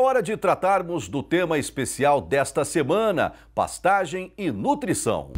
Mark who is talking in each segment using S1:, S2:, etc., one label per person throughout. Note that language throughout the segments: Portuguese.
S1: É hora de tratarmos do tema especial desta semana: pastagem e nutrição.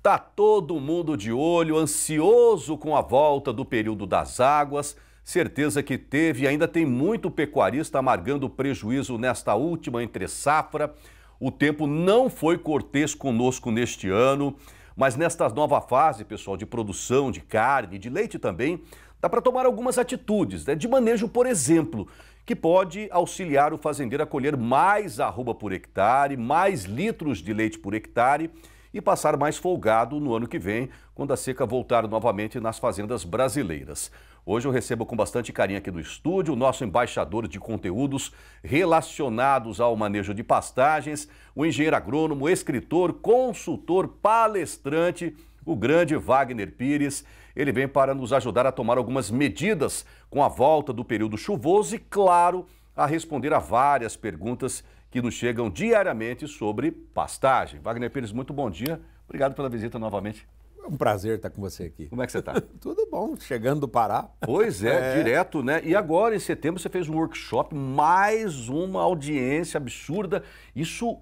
S1: Tá todo mundo de olho, ansioso com a volta do período das águas. Certeza que teve, ainda tem muito pecuarista amargando prejuízo nesta última entre safra. O tempo não foi cortês conosco neste ano, mas nesta nova fase, pessoal, de produção de carne, de leite também, dá para tomar algumas atitudes, né? de manejo, por exemplo, que pode auxiliar o fazendeiro a colher mais arroba por hectare, mais litros de leite por hectare e passar mais folgado no ano que vem, quando a seca voltar novamente nas fazendas brasileiras. Hoje eu recebo com bastante carinho aqui no estúdio o nosso embaixador de conteúdos relacionados ao manejo de pastagens, o engenheiro agrônomo, escritor, consultor, palestrante, o grande Wagner Pires. Ele vem para nos ajudar a tomar algumas medidas com a volta do período chuvoso e, claro, a responder a várias perguntas que nos chegam diariamente sobre pastagem. Wagner Pires, muito bom dia.
S2: Obrigado pela visita novamente. É um prazer estar com você aqui. Como é que você está? Tudo bom, chegando do Pará. Pois é, é,
S1: direto, né? E agora, em setembro, você fez um workshop, mais uma audiência absurda. Isso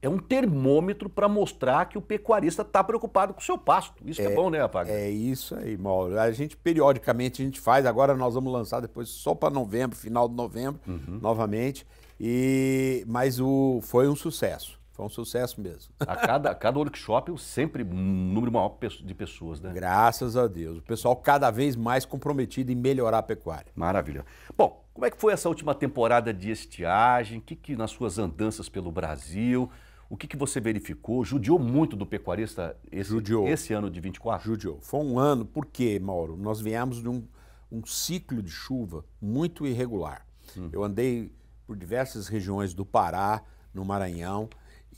S1: é um termômetro para mostrar que o pecuarista está preocupado com o seu pasto. Isso é, é bom,
S2: né, Apaga? É isso aí, Mauro. A gente, periodicamente, a gente faz. Agora nós vamos lançar depois só para novembro, final de novembro, uhum. novamente. E, mas o, foi um sucesso. Foi um sucesso mesmo. A cada, a cada workshop, eu sempre um número maior de pessoas, né? Graças a Deus. O pessoal cada vez mais comprometido em melhorar a pecuária. Maravilha. Bom, como é que foi essa última temporada de estiagem?
S1: O que, que nas suas andanças pelo Brasil, o que, que você verificou? Judiou muito do
S2: pecuarista esse, Judiou. esse ano de 24? Judiou. Foi um ano, por quê, Mauro? Nós viemos de um, um ciclo de chuva muito irregular. Hum. Eu andei por diversas regiões do Pará, no Maranhão,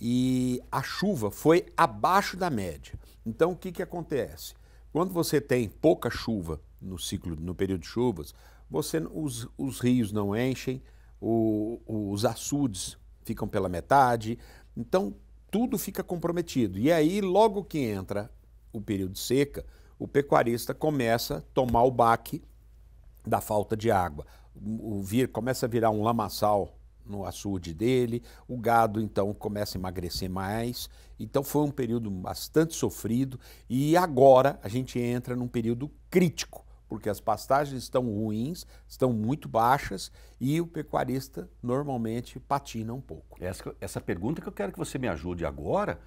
S2: e a chuva foi abaixo da média. Então, o que, que acontece? Quando você tem pouca chuva no ciclo, no período de chuvas, você, os, os rios não enchem, o, os açudes ficam pela metade, então tudo fica comprometido. E aí, logo que entra o período de seca, o pecuarista começa a tomar o baque da falta de água vir, começa a virar um lamaçal no açude dele, o gado então começa a emagrecer mais. Então foi um período bastante sofrido e agora a gente entra num período crítico, porque as pastagens estão ruins, estão muito baixas e o pecuarista normalmente patina um pouco. Essa, essa pergunta que eu quero que você me ajude agora,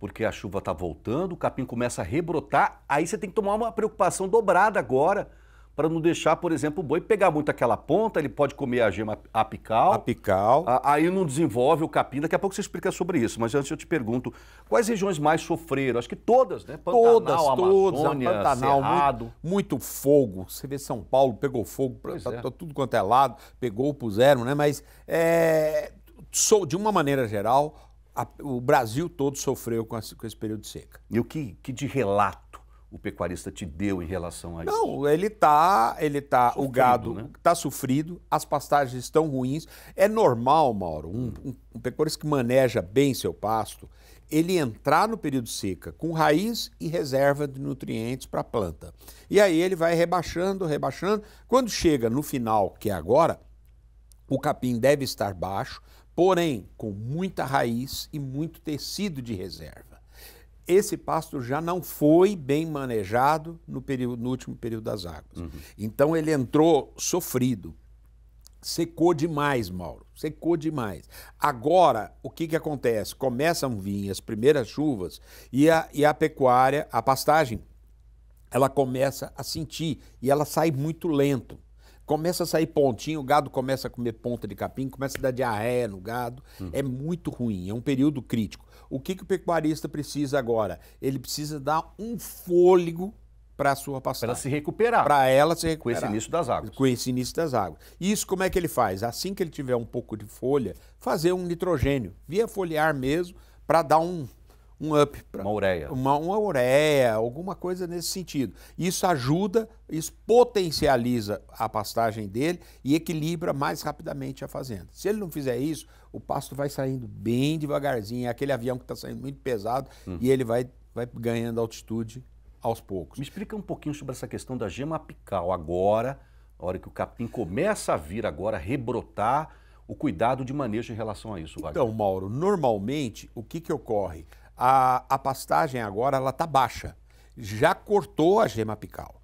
S2: porque a chuva
S1: está voltando, o capim começa a rebrotar, aí você tem que tomar uma preocupação dobrada agora para não deixar, por exemplo, o boi pegar muito aquela ponta, ele pode comer a gema apical. Apical. A, aí não desenvolve o capim. Daqui a pouco você explica sobre isso, mas antes eu te pergunto, quais regiões mais
S2: sofreram? Acho que todas, né? Pantanal, todas, Amazônia, Pantanal, Cerrado. Muito, muito, fogo. Você vê São Paulo, pegou fogo, pra, é. tudo quanto é lado, pegou, puseram, né? Mas, é, sou, de uma maneira geral, a, o Brasil todo sofreu com, a, com esse período de seca. E o que, que de relato? o pecuarista te deu em relação a isso? Não, ele tá, ele tá, sofrido, o gado né? tá sofrido, as pastagens estão ruins. É normal, Mauro, um, hum. um, um pecuarista que maneja bem seu pasto, ele entrar no período seca com raiz e reserva de nutrientes para a planta. E aí ele vai rebaixando, rebaixando. Quando chega no final, que é agora, o capim deve estar baixo, porém com muita raiz e muito tecido de reserva esse pasto já não foi bem manejado no, período, no último período das águas. Uhum. Então ele entrou sofrido. Secou demais, Mauro. Secou demais. Agora, o que, que acontece? Começam a vir as primeiras chuvas e a, e a pecuária, a pastagem, ela começa a sentir e ela sai muito lento começa a sair pontinho, o gado começa a comer ponta de capim, começa a dar diarreia no gado. Uhum. É muito ruim, é um período crítico. O que, que o pecuarista precisa agora? Ele precisa dar um fôlego para a sua pastagem. Para se recuperar. Para ela se recuperar. Com esse início das águas. Com esse início das águas. isso como é que ele faz? Assim que ele tiver um pouco de folha, fazer um nitrogênio, via foliar mesmo, para dar um um up. Pra, uma ureia. Uma, uma ureia, alguma coisa nesse sentido. Isso ajuda, isso potencializa a pastagem dele e equilibra mais rapidamente a fazenda. Se ele não fizer isso, o pasto vai saindo bem devagarzinho, é aquele avião que está saindo muito pesado hum. e ele vai, vai ganhando altitude aos poucos. Me explica um pouquinho sobre essa questão da gema apical
S1: agora, na hora que o capim começa a vir agora, rebrotar, o cuidado de
S2: manejo em relação a isso, Wagner. Então, Mauro, normalmente o que, que ocorre? a, a pastagem agora ela está baixa. Já cortou a gema apical.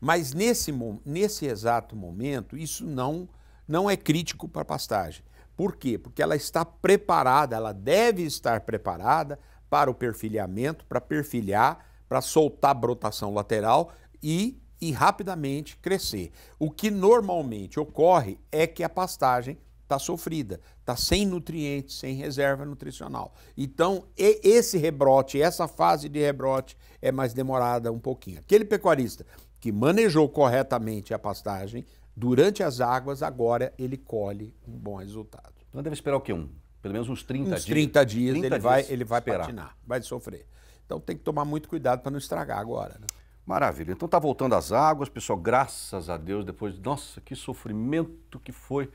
S2: Mas nesse, nesse exato momento, isso não, não é crítico para a pastagem. Por quê? Porque ela está preparada, ela deve estar preparada para o perfilhamento, para perfilhar, para soltar brotação lateral e, e rapidamente crescer. O que normalmente ocorre é que a pastagem está sofrida, está sem nutrientes, sem reserva nutricional. Então, esse rebrote, essa fase de rebrote é mais demorada um pouquinho. Aquele pecuarista que manejou corretamente a pastagem, durante as águas, agora ele colhe um bom resultado. Então
S1: deve esperar o quê? Um, pelo menos uns 30 uns dias? 30 dias 30 ele dias vai, ele vai esperar. patinar,
S2: vai sofrer. Então tem que tomar muito cuidado para não estragar agora. Né?
S1: Maravilha. Então tá voltando às águas, pessoal, graças a Deus, depois, nossa, que sofrimento que foi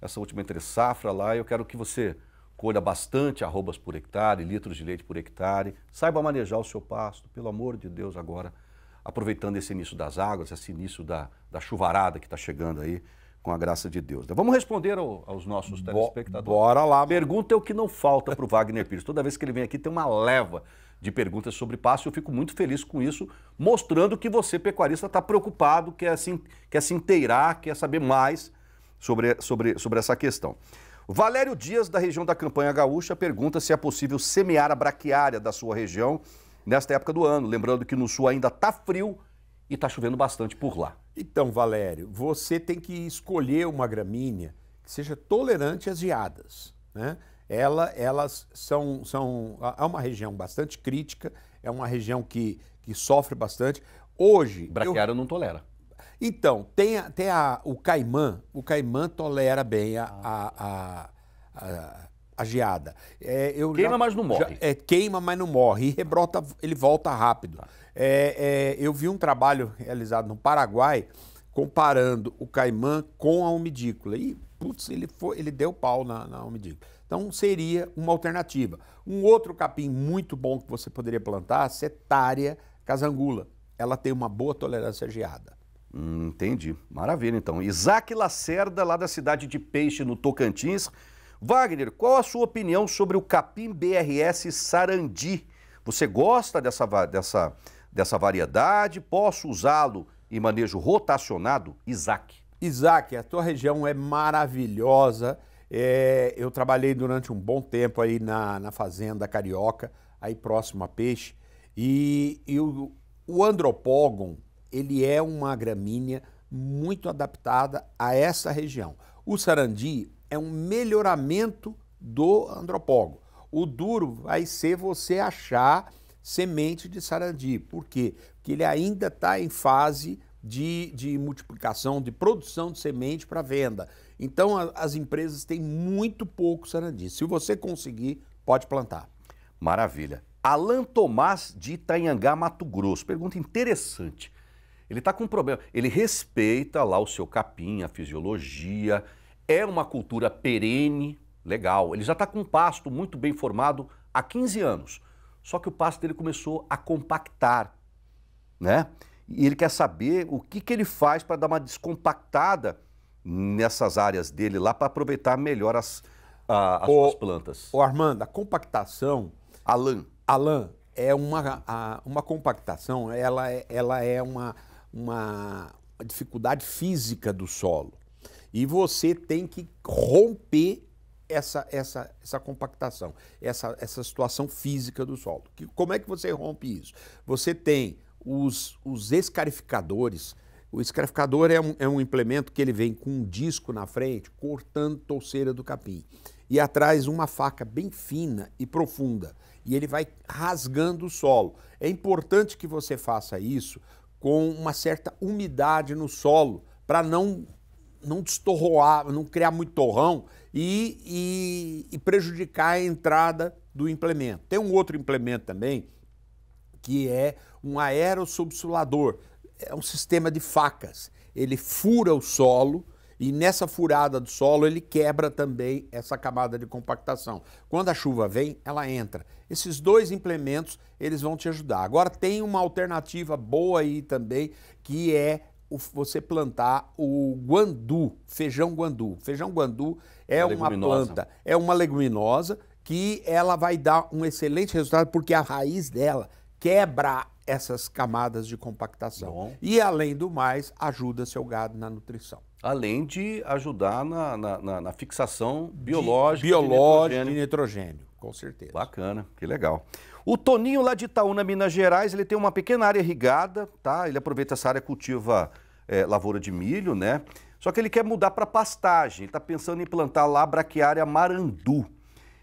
S1: essa última entre safra lá. Eu quero que você colha bastante arrobas por hectare, litros de leite por hectare, saiba manejar o seu pasto, pelo amor de Deus, agora, aproveitando esse início das águas, esse início da, da chuvarada que está chegando aí, com a graça de Deus. Né? Vamos responder ao, aos nossos telespectadores. Bora lá. Pergunta é o que não falta para o Wagner Pires. Toda vez que ele vem aqui tem uma leva de perguntas sobre pasto. Eu fico muito feliz com isso, mostrando que você, pecuarista, está preocupado, quer se, quer se inteirar, quer saber mais sobre, sobre, sobre essa questão. Valério Dias, da região da Campanha Gaúcha, pergunta se é possível semear a braquiária da sua região nesta época do ano. Lembrando que no sul ainda está frio e está chovendo bastante por lá. Então,
S2: Valério, você tem que escolher uma gramínea que seja tolerante às geadas. Né? Ela, elas são, são. É uma região bastante crítica, é uma região que, que sofre bastante. Hoje. Braquiária eu... não tolera. Então, tem até o caimã. O caimã tolera bem a, ah. a, a, a, a geada. É, queima, já, mas não morre. Já, é, queima, mas não morre. E rebrota, ele volta rápido. Tá. É, é, eu vi um trabalho realizado no Paraguai comparando o caimã com a umidícula. E, putz, ele, foi, ele deu pau na, na umidícula. Então, seria uma alternativa. Um outro capim muito bom que você poderia plantar, setária casangula. Ela tem uma boa tolerância à geada.
S1: Hum, entendi. Maravilha, então. Isaac Lacerda, lá da cidade de Peixe, no Tocantins. Wagner, qual a sua opinião sobre o capim BRS Sarandi? Você gosta dessa, dessa, dessa variedade? Posso usá-lo em manejo rotacionado?
S2: Isaac. Isaac, a tua região é maravilhosa. É, eu trabalhei durante um bom tempo aí na, na fazenda carioca, aí próximo a peixe. E, e o, o ele é uma gramínea muito adaptada a essa região. O sarandi é um melhoramento do andropogo. O duro vai ser você achar semente de sarandi. Por quê? Porque ele ainda está em fase de, de, multiplicação, de produção de semente para venda. Então, a, as empresas têm muito pouco sarandi. Se você conseguir, pode plantar. Maravilha. Alan Tomás
S1: de Itanhangá, Mato Grosso. Pergunta interessante. Ele está com um problema. Ele respeita lá o seu capim, a fisiologia, é uma cultura perene, legal. Ele já está com um pasto muito bem formado há 15 anos. Só que o pasto dele começou a compactar, né? E ele quer saber o que, que ele faz para dar uma descompactada nessas áreas dele lá para aproveitar melhor as,
S2: a, as o, plantas. O Armando, a compactação. Alan. Alan, é uma, a, uma compactação, ela é, ela é uma uma dificuldade física do solo. E você tem que romper essa, essa, essa compactação, essa, essa situação física do solo. Que, como é que você rompe isso? Você tem os, os escarificadores. O escarificador é um, é um implemento que ele vem com um disco na frente, cortando touceira do capim. E atrás uma faca bem fina e profunda. E ele vai rasgando o solo. É importante que você faça isso com uma certa umidade no solo, para não, não destorroar, não criar muito torrão e, e, e prejudicar a entrada do implemento. Tem um outro implemento também, que é um aerosubsulador. É um sistema de facas. Ele fura o solo e nessa furada do solo, ele quebra também essa camada de compactação. Quando a chuva vem, ela entra. Esses dois implementos, eles vão te ajudar. Agora, tem uma alternativa boa aí também, que é você plantar o guandu, feijão guandu. Feijão guandu é uma, uma planta, é uma leguminosa que ela vai dar um excelente resultado porque a raiz dela quebra essas camadas de compactação. Bom. E, além do mais, ajuda seu gado na nutrição.
S1: Além de ajudar na, na, na fixação biológica. De, biológica de nitrogênio.
S2: de nitrogênio, com certeza.
S1: Bacana, que legal. O Toninho lá de Itaúna, Minas Gerais, ele tem uma pequena área irrigada, tá? Ele aproveita essa área, cultiva é, lavoura de milho, né? Só que ele quer mudar para pastagem. Ele está pensando em plantar lá a braquiária marandu.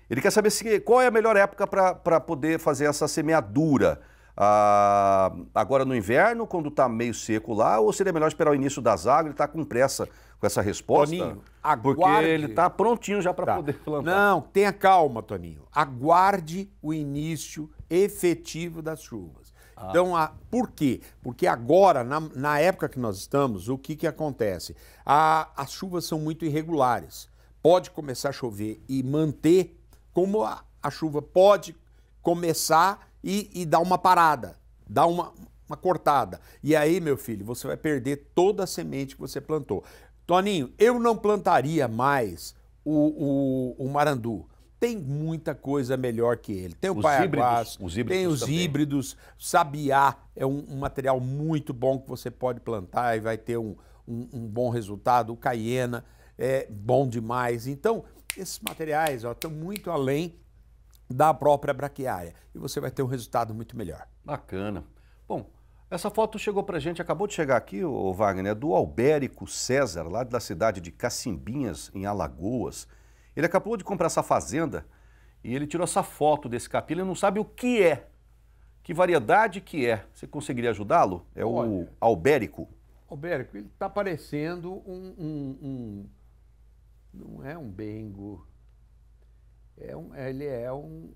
S1: Ele quer saber se, qual é a melhor época para poder fazer essa semeadura ah, agora no inverno, quando está meio seco lá, ou seria melhor esperar o início das
S2: águas Ele está com pressa com essa resposta? Toninho, aguarde... Porque ele está prontinho já para tá. poder plantar. Não, tenha calma, Toninho. Aguarde o início efetivo das chuvas. Ah. Então, a... por quê? Porque agora, na, na, época que nós estamos, o que, que acontece? A, as chuvas são muito irregulares. Pode começar a chover e manter, como a, a chuva pode começar e, e dá uma parada, dá uma, uma cortada. E aí, meu filho, você vai perder toda a semente que você plantou. Toninho, eu não plantaria mais o, o, o marandu. Tem muita coisa melhor que ele. Tem o paiaguás, tem os também. híbridos. Sabiá é um, um, material muito bom que você pode plantar e vai ter um, um, um bom resultado. O caiena é bom demais. Então, esses materiais estão muito além da própria braquiária e você vai ter um resultado muito melhor.
S1: Bacana. Bom, essa foto chegou para gente, acabou de chegar aqui, o Wagner, é do Albérico César, lá da cidade de Cacimbinhas, em Alagoas. Ele acabou de comprar essa fazenda e ele tirou essa foto desse capim, ele não sabe o que é, que variedade que é. Você conseguiria ajudá-lo? É o Olha, Albérico.
S2: Albérico, ele está parecendo um, um, um... Não é um bengo é um, é, ele é um.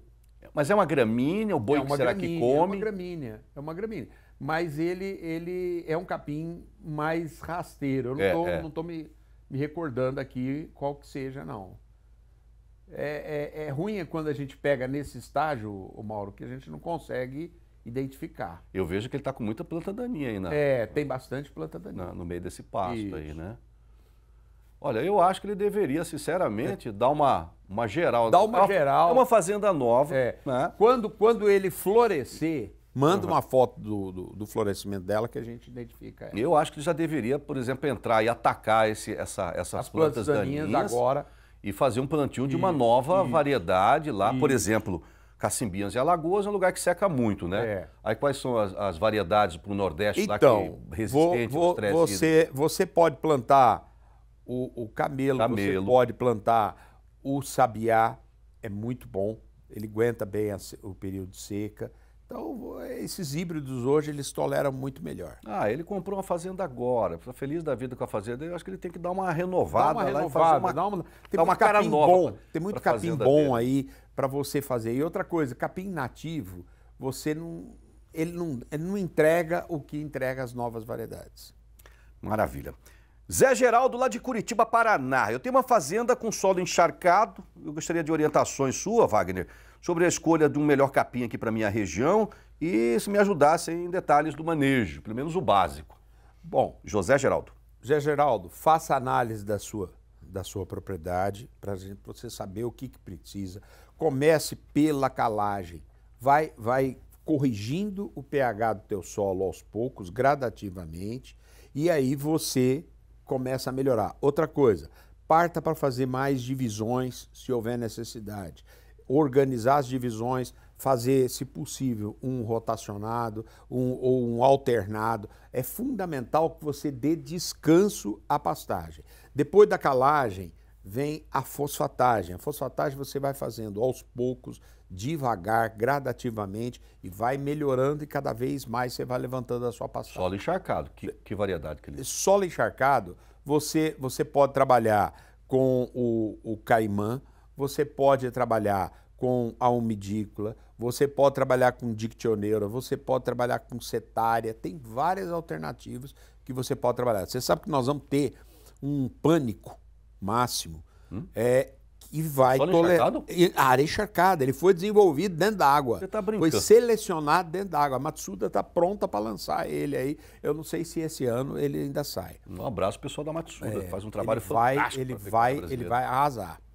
S2: Mas é uma gramínea, o boi é que será gramínea, que é come? É uma gramínea, é uma gramínea. Mas ele, ele é um capim mais rasteiro. Eu não estou é, me, me recordando aqui qual que seja, não. É, é, é, ruim quando a gente pega nesse estágio, o Mauro, que a gente não consegue identificar.
S1: Eu vejo que ele está com muita planta daninha aí, né? É,
S2: tem bastante planta daninha.
S1: no meio desse pasto Isso. aí, né? Olha, eu acho que ele deveria, sinceramente, é. dar uma uma geral. Dá né? uma, geral. É uma fazenda nova. É. Né? Quando, quando ele florescer, Manda uhum. uma foto
S2: do, do, do, florescimento dela que a gente identifica ela.
S1: Eu acho que já deveria, por exemplo, entrar e atacar esse, essa, essas As plantas, plantas daninhas, daninhas, agora. E fazer um plantio de uma nova isso, variedade lá, isso. por exemplo. Cacimbinhas e Alagoas é um lugar que seca muito, né? É. Aí quais são as, as variedades para o Nordeste então, lá resistente vou, vou, você,
S2: você pode plantar o, o camelo, camelo, você pode plantar o sabiá é muito bom, ele aguenta bem a, o período de seca. Então, esses híbridos hoje eles toleram muito melhor. Ah, ele comprou uma fazenda agora, está feliz da vida com a fazenda. Eu acho que ele tem que dar uma renovada, dá uma renovada, uma, dá uma, tem uma cara nova. Bom, pra, tem muito capim bom dele. aí para você fazer. E outra coisa, capim nativo, você não ele, não ele não entrega o que entrega as novas variedades.
S1: Maravilha. Zé Geraldo, lá de Curitiba, Paraná. Eu tenho uma fazenda com solo encharcado. Eu gostaria de orientações sua, Wagner, sobre a escolha de um melhor capim aqui para minha região e se me ajudassem em detalhes do manejo, pelo menos o básico. Bom, José Geraldo.
S2: Zé Geraldo, faça análise da sua, da sua propriedade para você saber o que, que precisa. Comece pela calagem. Vai, vai corrigindo o pH do teu solo aos poucos, gradativamente, e aí você começa a melhorar. Outra coisa, parta para fazer mais divisões se houver necessidade. Organizar as divisões, fazer, se possível, um rotacionado um, ou um alternado. É fundamental que você dê descanso à pastagem. Depois da calagem, vem a fosfatagem. A fosfatagem você vai fazendo aos poucos, devagar, gradativamente e vai melhorando e cada vez mais você vai levantando a sua passagem. Solo encharcado, que, que variedade que ele é. Solo encharcado, você, você pode trabalhar com o, o caimã, você pode trabalhar com a umidícula, você pode trabalhar com dictioneira, você pode trabalhar com setária, tem várias alternativas que você pode trabalhar. Você sabe que nós vamos ter um pânico máximo. Hum? É, e vai ah, tolerar. Área encharcada. Ele foi desenvolvido dentro da água. Você está brincando. Foi selecionado dentro da água. A Matsuda está pronta para lançar ele aí. Eu não sei se esse ano ele ainda sai. Um abraço pessoal da Matsuda. É, Faz um trabalho ele fantástico. Vai, ele, vai, ele vai arrasar.